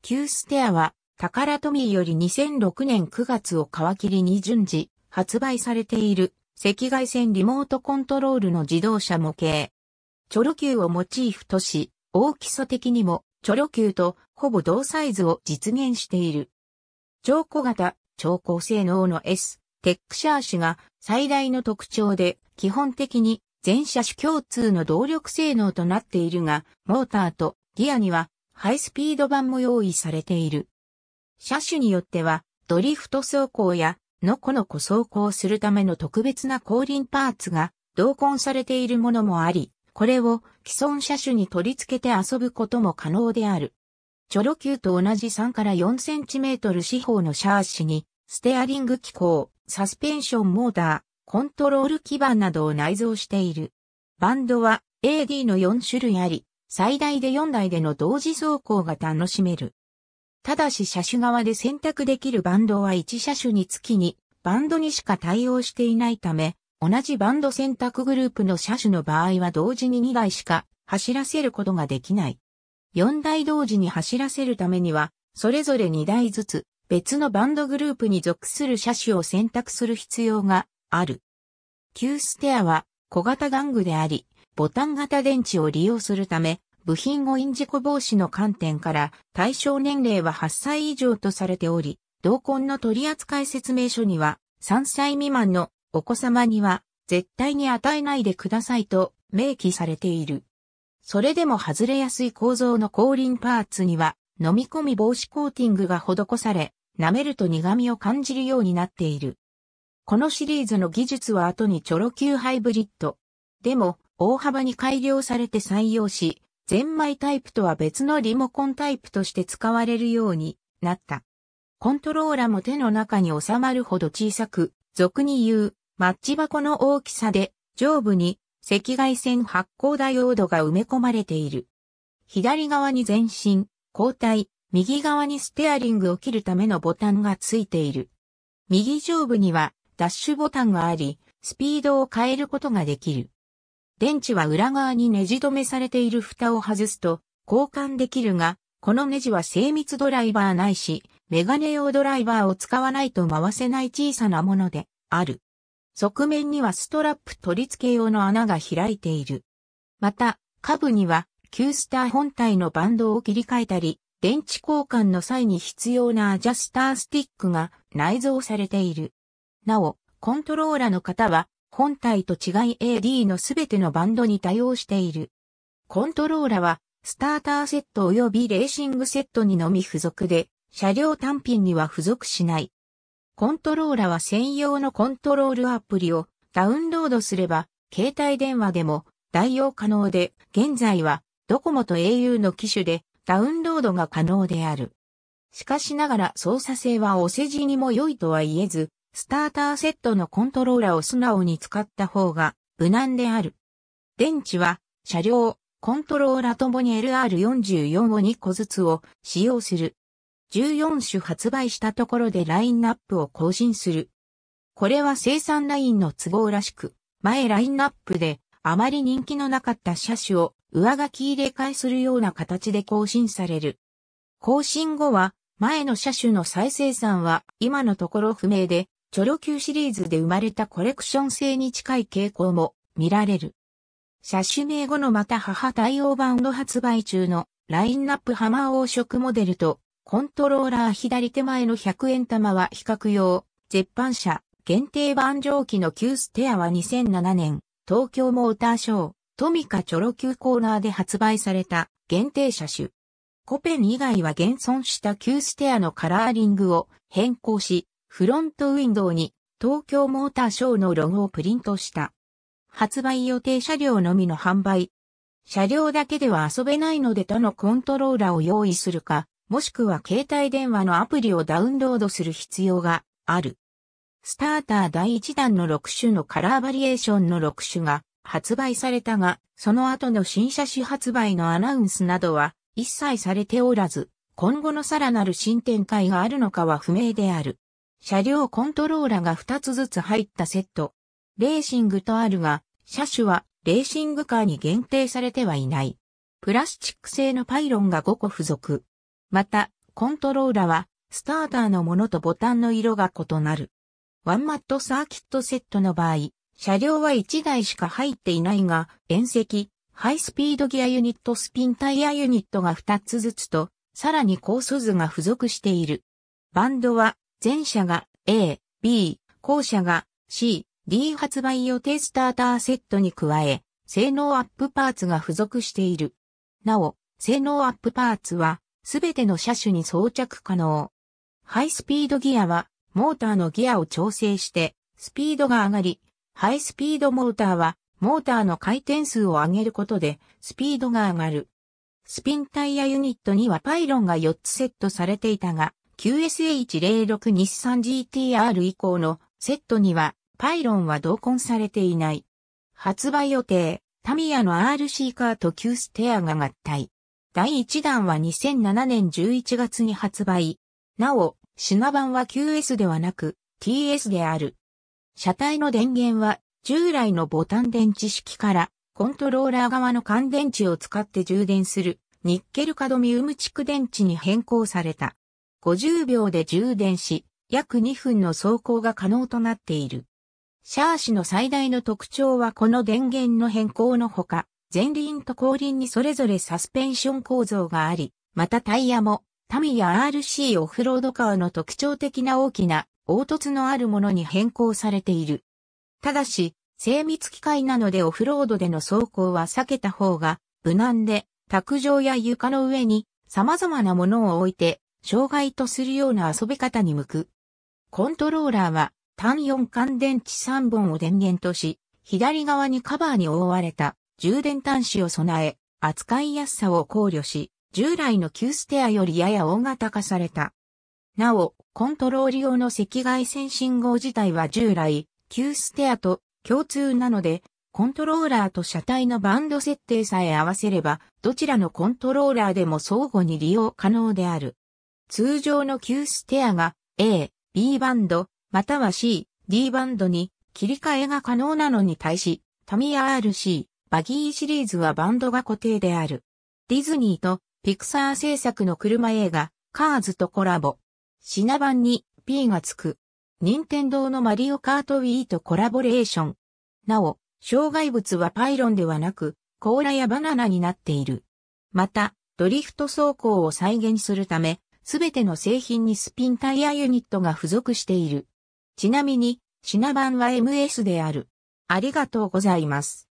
キューステアは、タカラトミーより2006年9月を皮切りに順次、発売されている、赤外線リモートコントロールの自動車模型。チョロ Q をモチーフとし、大基礎的にも、チョロ Q とほぼ同サイズを実現している。超小型、超高性能の S、テックシャーシが最大の特徴で、基本的に全車種共通の動力性能となっているが、モーターとギアにはハイスピード版も用意されている。車種によっては、ドリフト走行や、のこのこ走行するための特別な後輪パーツが、同梱されているものもあり、これを既存車種に取り付けて遊ぶことも可能である。チョロ Q と同じ3から4センチメートル四方のシャーシに、ステアリング機構、サスペンションモーター、コントロール基板などを内蔵している。バンドは AD の4種類あり、最大で4台での同時走行が楽しめる。ただし車種側で選択できるバンドは1車種につきにバンドにしか対応していないため、同じバンド選択グループの車種の場合は同時に2台しか走らせることができない。4台同時に走らせるためには、それぞれ2台ずつ別のバンドグループに属する車種を選択する必要がある。旧ステアは小型玩具であり、ボタン型電池を利用するため、部品誤飲事故防止の観点から対象年齢は8歳以上とされており、同梱の取扱説明書には3歳未満のお子様には絶対に与えないでくださいと明記されている。それでも外れやすい構造の後輪パーツには飲み込み防止コーティングが施され、舐めると苦味を感じるようになっている。このシリーズの技術は後にチョロ Q ハイブリッド。でも、大幅に改良されて採用し、ゼンマイタイプとは別のリモコンタイプとして使われるようになった。コントローラも手の中に収まるほど小さく、俗に言うマッチ箱の大きさで上部に赤外線発光ダイオードが埋め込まれている。左側に前進、後退、右側にステアリングを切るためのボタンがついている。右上部にはダッシュボタンがあり、スピードを変えることができる。電池は裏側にネジ止めされている蓋を外すと交換できるが、このネジは精密ドライバーないし、メガネ用ドライバーを使わないと回せない小さなものである。側面にはストラップ取り付け用の穴が開いている。また、下部には、ースター本体のバンドを切り替えたり、電池交換の際に必要なアジャスタースティックが内蔵されている。なお、コントローラの方は本体と違い AD のすべてのバンドに対応している。コントローラは、スターターセット及びレーシングセットにのみ付属で、車両単品には付属しない。コントローラは専用のコントロールアプリをダウンロードすれば、携帯電話でも代用可能で、現在はドコモと au の機種でダウンロードが可能である。しかしながら操作性はお世辞にも良いとは言えず、スターターセットのコントローラを素直に使った方が無難である。電池は車両、コントローラともに LR44 を2個ずつを使用する。14種発売したところでラインナップを更新する。これは生産ラインの都合らしく、前ラインナップであまり人気のなかった車種を上書き入れ替えするような形で更新される。更新後は前の車種の再生産は今のところ不明で、チョロ Q シリーズで生まれたコレクション性に近い傾向も見られる。車種名後のまた母対応版の発売中のラインナップハマー黄色モデルとコントローラー左手前の100円玉は比較用、絶版車、限定版蒸気の旧ステアは2007年、東京モーターショー、トミカチョロ Q コーナーで発売された限定車種。コペン以外は現存した旧ステアのカラーリングを変更し、フロントウィンドウに東京モーターショーのロゴをプリントした。発売予定車両のみの販売。車両だけでは遊べないのでとのコントローラーを用意するか、もしくは携帯電話のアプリをダウンロードする必要がある。スターター第1弾の6種のカラーバリエーションの6種が発売されたが、その後の新車種発売のアナウンスなどは一切されておらず、今後のさらなる新展開があるのかは不明である。車両コントローラが2つずつ入ったセット。レーシングとあるが、車種はレーシングカーに限定されてはいない。プラスチック製のパイロンが5個付属。また、コントローラは、スターターのものとボタンの色が異なる。ワンマットサーキットセットの場合、車両は1台しか入っていないが、遠赤、ハイスピードギアユニットスピンタイヤユニットが2つずつと、さらに高素図が付属している。バンドは前者が A、B、後者が C、D 発売予定スターターセットに加え、性能アップパーツが付属している。なお、性能アップパーツは、すべての車種に装着可能。ハイスピードギアは、モーターのギアを調整して、スピードが上がり、ハイスピードモーターは、モーターの回転数を上げることで、スピードが上がる。スピンタイヤユニットにはパイロンが4つセットされていたが、QSH06 日産 GTR 以降のセットにはパイロンは同梱されていない。発売予定、タミヤの RC カーと Q ステアが合体。第1弾は2007年11月に発売。なお、品番は QS ではなく TS である。車体の電源は従来のボタン電池式からコントローラー側の乾電池を使って充電するニッケルカドミウム蓄電池に変更された。50秒で充電し、約2分の走行が可能となっている。シャーシの最大の特徴はこの電源の変更のほか、前輪と後輪にそれぞれサスペンション構造があり、またタイヤも、タミヤ RC オフロードカーの特徴的な大きな凹凸のあるものに変更されている。ただし、精密機械なのでオフロードでの走行は避けた方が無難で、卓上や床の上に様々なものを置いて障害とするような遊び方に向く。コントローラーは単4乾電池3本を電源とし、左側にカバーに覆われた充電端子を備え、扱いやすさを考慮し、従来の旧ステアよりやや大型化された。なお、コントロール用の赤外線信号自体は従来、旧ステアと共通なので、コントローラーと車体のバンド設定さえ合わせれば、どちらのコントローラーでも相互に利用可能である。通常の急ステアが A、B バンド、または C、D バンドに切り替えが可能なのに対し、タミヤ RC、バギーシリーズはバンドが固定である。ディズニーとピクサー制作の車映画、カーズとコラボ。品番に P がつく。任天堂のマリオカートウィーとコラボレーション。なお、障害物はパイロンではなく、甲羅やバナナになっている。また、ドリフト走行を再現するため、すべての製品にスピンタイヤユニットが付属している。ちなみに、品番は MS である。ありがとうございます。